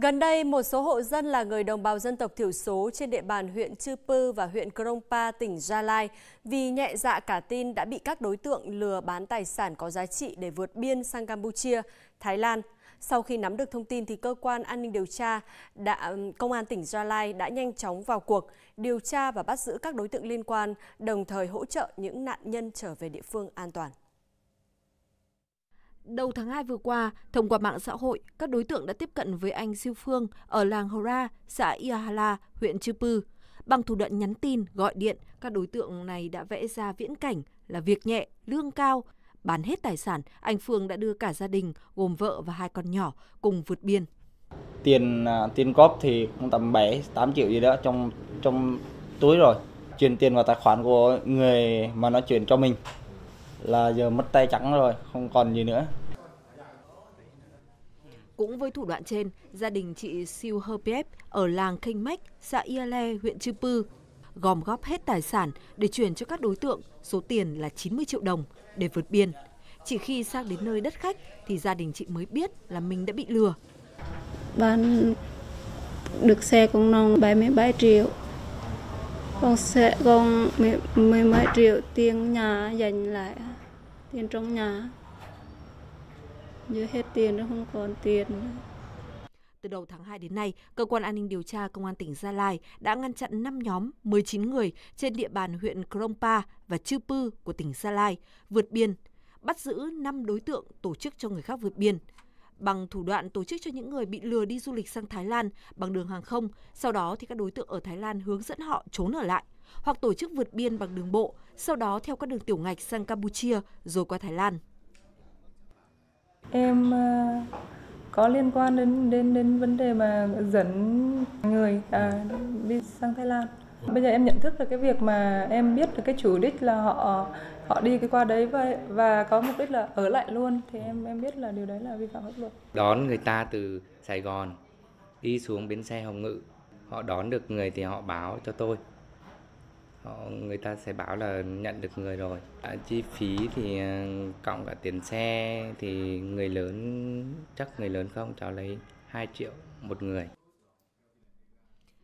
Gần đây, một số hộ dân là người đồng bào dân tộc thiểu số trên địa bàn huyện Chư Pư và huyện Krongpa, tỉnh Gia Lai vì nhẹ dạ cả tin đã bị các đối tượng lừa bán tài sản có giá trị để vượt biên sang Campuchia, Thái Lan. Sau khi nắm được thông tin thì cơ quan an ninh điều tra đã công an tỉnh Gia Lai đã nhanh chóng vào cuộc điều tra và bắt giữ các đối tượng liên quan, đồng thời hỗ trợ những nạn nhân trở về địa phương an toàn. Đầu tháng 2 vừa qua, thông qua mạng xã hội, các đối tượng đã tiếp cận với anh Siêu Phương ở làng Hora, xã Iahala, huyện Chư Pư. Bằng thủ đoạn nhắn tin, gọi điện, các đối tượng này đã vẽ ra viễn cảnh là việc nhẹ, lương cao. Bán hết tài sản, anh Phương đã đưa cả gia đình gồm vợ và hai con nhỏ cùng vượt biên. Tiền à, tiền góp thì cũng tầm 7, 8 triệu gì đó trong trong túi rồi. Chuyển tiền vào tài khoản của người mà nó chuyển cho mình là giờ mất tay trắng rồi, không còn gì nữa. Cũng với thủ đoạn trên, gia đình chị Siêu Hơ Piep ở làng Kênh Mách, xã Iale, huyện Chư Pư gom góp hết tài sản để chuyển cho các đối tượng số tiền là 90 triệu đồng để vượt biên. Chỉ khi sang đến nơi đất khách thì gia đình chị mới biết là mình đã bị lừa. Bán được xe con nông 77 triệu, con xe con mười mấy triệu tiền nhà dành lại tiền trong nhà như hết tiền nó không còn tiền Từ đầu tháng 2 đến nay, Cơ quan An ninh Điều tra Công an tỉnh Gia Lai đã ngăn chặn 5 nhóm 19 người trên địa bàn huyện Krongpa và Chư Pư của tỉnh Gia Lai vượt biên, bắt giữ 5 đối tượng tổ chức cho người khác vượt biên. Bằng thủ đoạn tổ chức cho những người bị lừa đi du lịch sang Thái Lan bằng đường hàng không, sau đó thì các đối tượng ở Thái Lan hướng dẫn họ trốn ở lại hoặc tổ chức vượt biên bằng đường bộ, sau đó theo các đường tiểu ngạch sang Campuchia rồi qua Thái Lan. Em ờ, có liên quan đến đến đến vấn đề mà dẫn người à, đi sang Thái Lan. Bây giờ em nhận thức được cái việc mà em biết được cái chủ đích là họ họ đi cái qua đấy và và có mục đích là ở lại luôn thì em em biết là điều đấy là vi phạm pháp luật. Đón người ta từ Sài Gòn đi xuống bến xe Hồng Ngự, họ đón được người thì họ báo cho tôi họ ờ, người ta sẽ báo là nhận được người rồi à, chi phí thì ờ, cộng cả tiền xe thì người lớn chắc người lớn không cháu lấy 2 triệu một người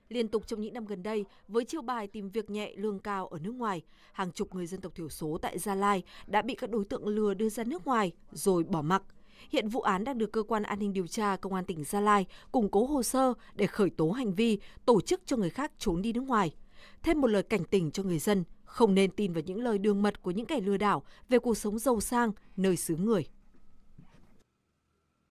Liên tục trong những năm gần đây, với chiêu bài tìm việc nhẹ lương cao ở nước ngoài, hàng chục người dân tộc thiểu số tại Gia Lai đã bị các đối tượng lừa đưa ra nước ngoài rồi bỏ mặc. Hiện vụ án đang được cơ quan an ninh điều tra công an tỉnh Gia Lai củng cố hồ sơ để khởi tố hành vi tổ chức cho người khác trốn đi nước ngoài. Thêm một lời cảnh tỉnh cho người dân, không nên tin vào những lời đường mật của những kẻ lừa đảo về cuộc sống giàu sang nơi xứ người.